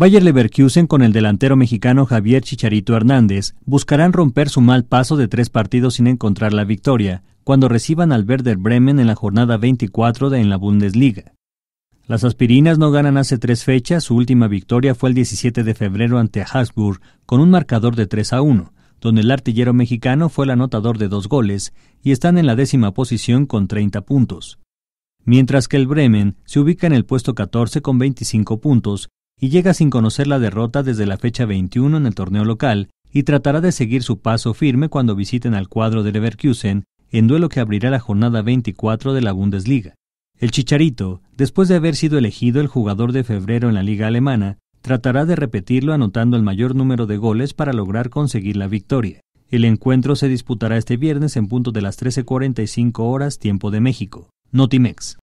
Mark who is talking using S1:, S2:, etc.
S1: Bayer Leverkusen con el delantero mexicano Javier Chicharito Hernández buscarán romper su mal paso de tres partidos sin encontrar la victoria cuando reciban al Werder Bremen en la jornada 24 de en la Bundesliga. Las aspirinas no ganan hace tres fechas, su última victoria fue el 17 de febrero ante Habsburg con un marcador de 3 a 1, donde el artillero mexicano fue el anotador de dos goles y están en la décima posición con 30 puntos mientras que el Bremen se ubica en el puesto 14 con 25 puntos y llega sin conocer la derrota desde la fecha 21 en el torneo local y tratará de seguir su paso firme cuando visiten al cuadro de Leverkusen en duelo que abrirá la jornada 24 de la Bundesliga. El Chicharito, después de haber sido elegido el jugador de febrero en la liga alemana, tratará de repetirlo anotando el mayor número de goles para lograr conseguir la victoria. El encuentro se disputará este viernes en punto de las 13:45 horas tiempo de México. Notimex.